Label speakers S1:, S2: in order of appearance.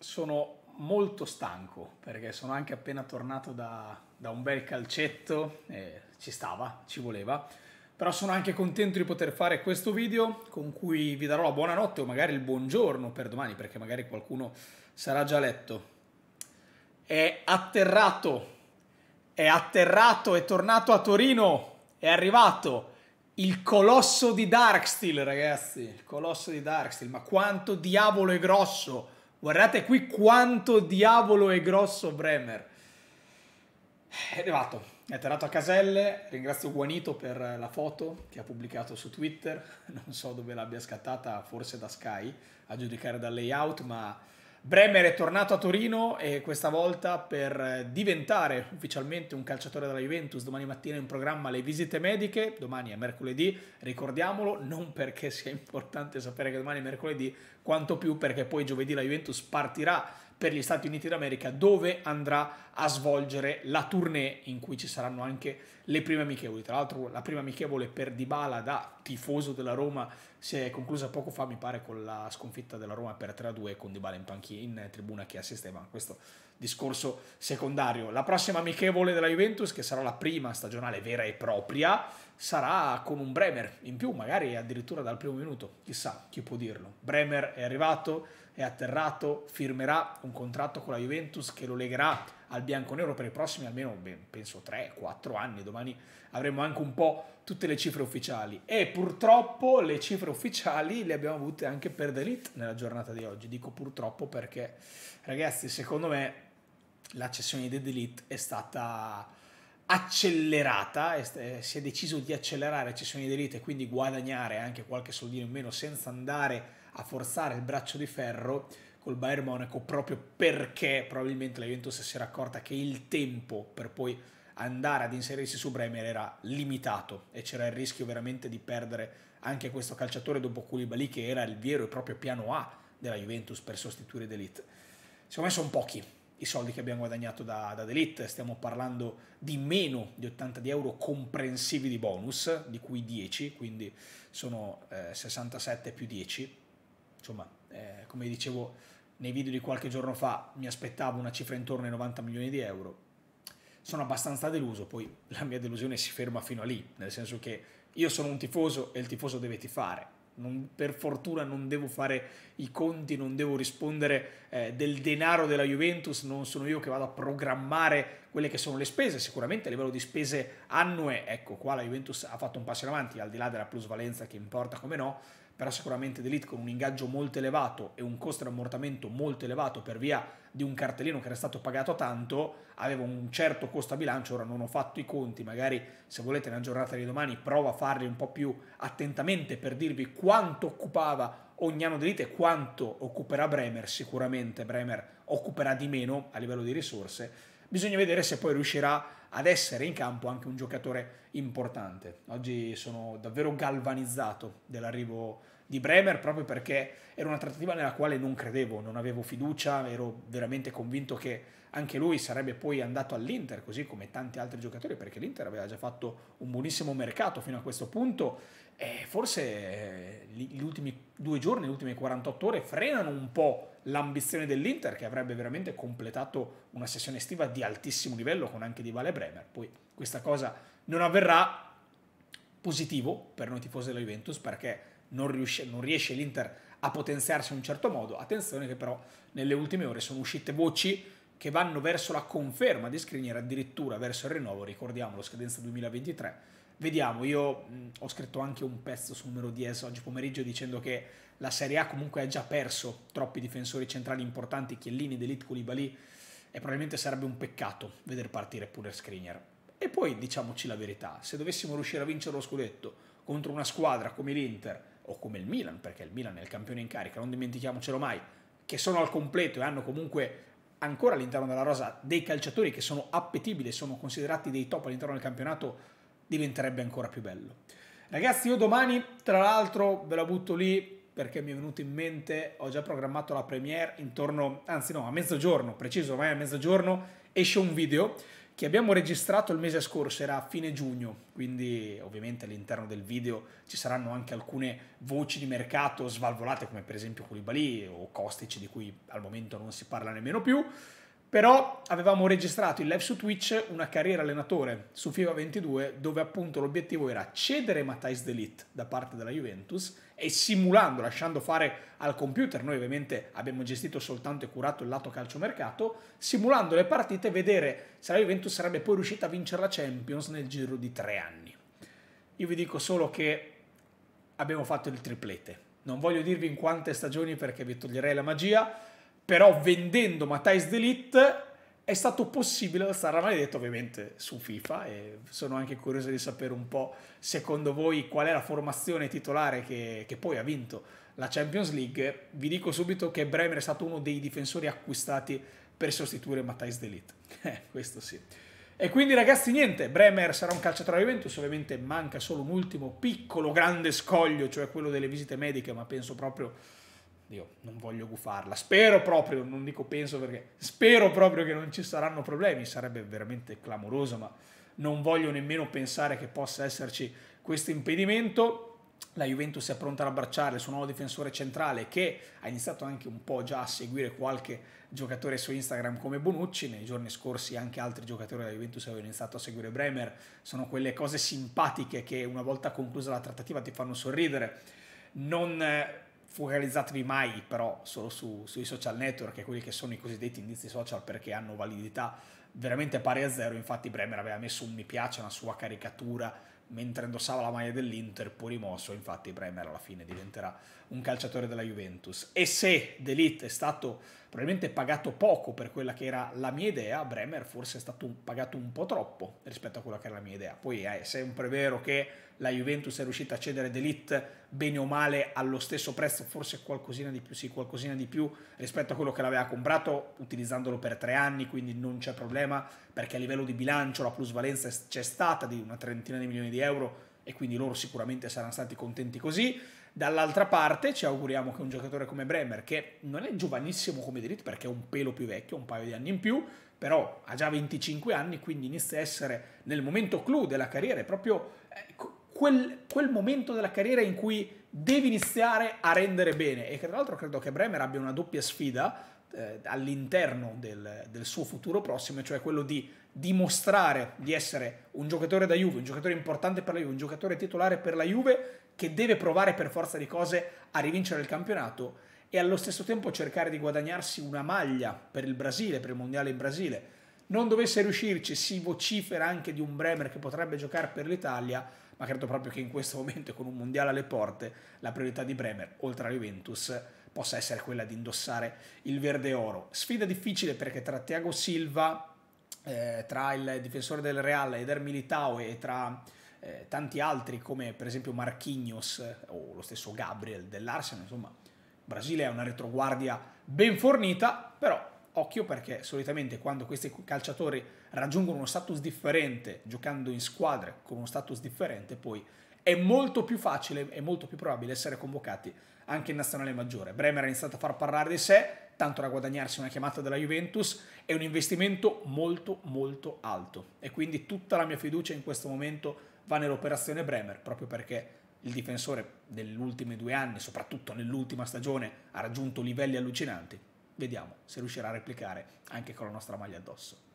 S1: sono molto stanco perché sono anche appena tornato da, da un bel calcetto, e ci stava, ci voleva, però sono anche contento di poter fare questo video con cui vi darò la buonanotte o magari il buongiorno per domani perché magari qualcuno sarà già letto. È atterrato, è atterrato, è tornato a Torino, è arrivato il colosso di Darksteel ragazzi, il colosso di Darksteel, ma quanto diavolo è grosso! Guardate qui quanto diavolo è grosso Bremer. È arrivato, è atterrato a caselle, ringrazio Guanito per la foto che ha pubblicato su Twitter, non so dove l'abbia scattata, forse da Sky, a giudicare dal layout, ma Bremer è tornato a Torino e questa volta per diventare ufficialmente un calciatore della Juventus. Domani mattina in programma le visite mediche, domani è mercoledì, ricordiamolo, non perché sia importante sapere che domani è mercoledì, quanto più perché poi giovedì la Juventus partirà per gli Stati Uniti d'America dove andrà a svolgere la tournée in cui ci saranno anche le prime amichevoli. Tra l'altro la prima amichevole per Dybala da tifoso della Roma si è conclusa poco fa mi pare con la sconfitta della Roma per 3-2 con Dybala in, panchina, in tribuna che assisteva a questo discorso secondario. La prossima amichevole della Juventus che sarà la prima stagionale vera e propria sarà con un Bremer in più, magari addirittura dal primo minuto, chissà chi può dirlo. Bremer è arrivato è atterrato, firmerà un contratto con la Juventus che lo legherà al bianconero per i prossimi almeno, ben, penso, 3-4 anni. Domani avremo anche un po' tutte le cifre ufficiali. E purtroppo le cifre ufficiali le abbiamo avute anche per Delit nella giornata di oggi. Dico purtroppo perché, ragazzi, secondo me la cessione di Delit è stata accelerata, eh, si è deciso di accelerare cessioni di elite e quindi guadagnare anche qualche soldino in meno senza andare a forzare il braccio di ferro col Bayern Monaco proprio perché probabilmente la Juventus si era accorta che il tempo per poi andare ad inserirsi su Bremer era limitato e c'era il rischio veramente di perdere anche questo calciatore dopo Koulibaly che era il vero e proprio piano A della Juventus per sostituire D'Elite. Secondo me sono pochi i soldi che abbiamo guadagnato da, da Delete, stiamo parlando di meno di 80 di euro comprensivi di bonus, di cui 10, quindi sono eh, 67 più 10. Insomma, eh, come dicevo nei video di qualche giorno fa, mi aspettavo una cifra intorno ai 90 milioni di euro. Sono abbastanza deluso, poi la mia delusione si ferma fino a lì, nel senso che io sono un tifoso e il tifoso deve tifare non, per fortuna non devo fare i conti, non devo rispondere eh, del denaro della Juventus, non sono io che vado a programmare quelle che sono le spese, sicuramente a livello di spese annue, ecco qua la Juventus ha fatto un passo in avanti, al di là della plusvalenza che importa come no, però sicuramente D'Elite con un ingaggio molto elevato e un costo di ammortamento molto elevato per via di un cartellino che era stato pagato tanto, aveva un certo costo a bilancio, ora non ho fatto i conti, magari se volete nella giornata di domani provo a farli un po' più attentamente per dirvi quanto occupava ogni anno d'elite e quanto occuperà Bremer, sicuramente Bremer occuperà di meno a livello di risorse, Bisogna vedere se poi riuscirà ad essere in campo anche un giocatore importante. Oggi sono davvero galvanizzato dell'arrivo di Bremer proprio perché era una trattativa nella quale non credevo, non avevo fiducia, ero veramente convinto che anche lui sarebbe poi andato all'Inter, così come tanti altri giocatori, perché l'Inter aveva già fatto un buonissimo mercato fino a questo punto. E forse eh, gli ultimi due giorni, le ultime 48 ore, frenano un po' l'ambizione dell'Inter, che avrebbe veramente completato una sessione estiva di altissimo livello con anche di Vale Bremer. Poi questa cosa non avverrà. Positivo per noi tifosi della Juventus, perché non riesce, non riesce l'Inter a potenziarsi in un certo modo. Attenzione che però nelle ultime ore sono uscite voci che vanno verso la conferma di Skriniar, addirittura verso il rinnovo, ricordiamolo, scadenza 2023. Vediamo, io mh, ho scritto anche un pezzo sul numero 10 oggi pomeriggio dicendo che la Serie A comunque ha già perso troppi difensori centrali importanti, Chiellini, Delit, Koulibaly, e probabilmente sarebbe un peccato veder partire pure Skriniar. E poi diciamoci la verità, se dovessimo riuscire a vincere lo scudetto contro una squadra come l'Inter o come il Milan, perché il Milan è il campione in carica, non dimentichiamocelo mai, che sono al completo e hanno comunque ancora all'interno della rosa dei calciatori che sono appetibili e sono considerati dei top all'interno del campionato diventerebbe ancora più bello. Ragazzi, io domani, tra l'altro, ve la butto lì perché mi è venuto in mente, ho già programmato la premiere intorno, anzi no, a mezzogiorno, preciso ormai a mezzogiorno, esce un video che abbiamo registrato il mese scorso, era a fine giugno, quindi ovviamente all'interno del video ci saranno anche alcune voci di mercato svalvolate come per esempio Koulibaly o Kostic di cui al momento non si parla nemmeno più, però avevamo registrato in live su Twitch una carriera allenatore su FIFA 22 dove appunto l'obiettivo era cedere Matthijs Delitt da parte della Juventus e simulando, lasciando fare al computer, noi ovviamente abbiamo gestito soltanto e curato il lato calciomercato, simulando le partite e vedere se la Juventus sarebbe poi riuscita a vincere la Champions nel giro di tre anni. Io vi dico solo che abbiamo fatto il triplete. Non voglio dirvi in quante stagioni perché vi toglierei la magia, però vendendo Matthijs Delict è stato possibile alzare la maledetta ovviamente su FIFA e sono anche curioso di sapere un po' secondo voi qual è la formazione titolare che, che poi ha vinto la Champions League. Vi dico subito che Bremer è stato uno dei difensori acquistati per sostituire Matthijs Delict. Eh, questo sì. E quindi ragazzi niente, Bremer sarà un calciatore di Juventus, ovviamente manca solo un ultimo piccolo grande scoglio, cioè quello delle visite mediche, ma penso proprio Dio, non voglio gufarla. Spero proprio, non dico penso perché, spero proprio che non ci saranno problemi. Sarebbe veramente clamoroso, ma non voglio nemmeno pensare che possa esserci questo impedimento. La Juventus è pronta ad abbracciare il suo nuovo difensore centrale che ha iniziato anche un po' già a seguire qualche giocatore su Instagram come Bonucci, nei giorni scorsi anche altri giocatori della Juventus avevano iniziato a seguire Bremer, sono quelle cose simpatiche che una volta conclusa la trattativa ti fanno sorridere. Non eh, fu realizzateli mai però solo su, sui social network e quelli che sono i cosiddetti indizi social perché hanno validità veramente pari a zero infatti Bremer aveva messo un mi piace una sua caricatura mentre indossava la maglia dell'Inter poi rimosso infatti Bremer alla fine diventerà un calciatore della Juventus e se D'Elite è stato probabilmente pagato poco per quella che era la mia idea Bremer forse è stato pagato un po' troppo rispetto a quella che era la mia idea poi eh, è sempre vero che la Juventus è riuscita a cedere D'Elite bene o male allo stesso prezzo, forse qualcosina di più, sì, qualcosina di più rispetto a quello che l'aveva comprato utilizzandolo per tre anni, quindi non c'è problema perché a livello di bilancio la plusvalenza c'è stata di una trentina di milioni di euro e quindi loro sicuramente saranno stati contenti così. Dall'altra parte ci auguriamo che un giocatore come Bremer, che non è giovanissimo come diritto perché è un pelo più vecchio, un paio di anni in più, però ha già 25 anni, quindi inizia a essere nel momento clou della carriera, proprio ecco, quel, quel momento della carriera in cui devi iniziare a rendere bene. E tra l'altro credo che Bremer abbia una doppia sfida eh, all'interno del, del, suo futuro prossimo, cioè quello di dimostrare di essere un giocatore da Juve, un giocatore importante per la Juve, un giocatore titolare per la Juve che deve provare per forza di cose a rivincere il campionato e allo stesso tempo cercare di guadagnarsi una maglia per il Brasile, per il Mondiale in Brasile. Non dovesse riuscirci, si vocifera anche di un Bremer che potrebbe giocare per l'Italia, ma credo proprio che in questo momento con un mondiale alle porte la priorità di Bremer, oltre alla Juventus, possa essere quella di indossare il verde oro. Sfida difficile perché tra Thiago Silva, eh, tra il difensore del Real Eder Militao e tra eh, tanti altri come per esempio Marquinhos eh, o lo stesso Gabriel dell'Arsenal, insomma, Brasile è una retroguardia ben fornita, però Occhio perché solitamente quando questi calciatori raggiungono uno status differente giocando in squadre con uno status differente, poi è molto più facile e molto più probabile essere convocati anche in nazionale maggiore. Bremer ha iniziato a far parlare di sé, tanto da guadagnarsi una chiamata della Juventus, è un investimento molto molto alto e quindi tutta la mia fiducia in questo momento va nell'operazione Bremer, proprio perché il difensore negli ultimi due anni, soprattutto nell'ultima stagione, ha raggiunto livelli allucinanti Vediamo se riuscirà a replicare anche con la nostra maglia addosso.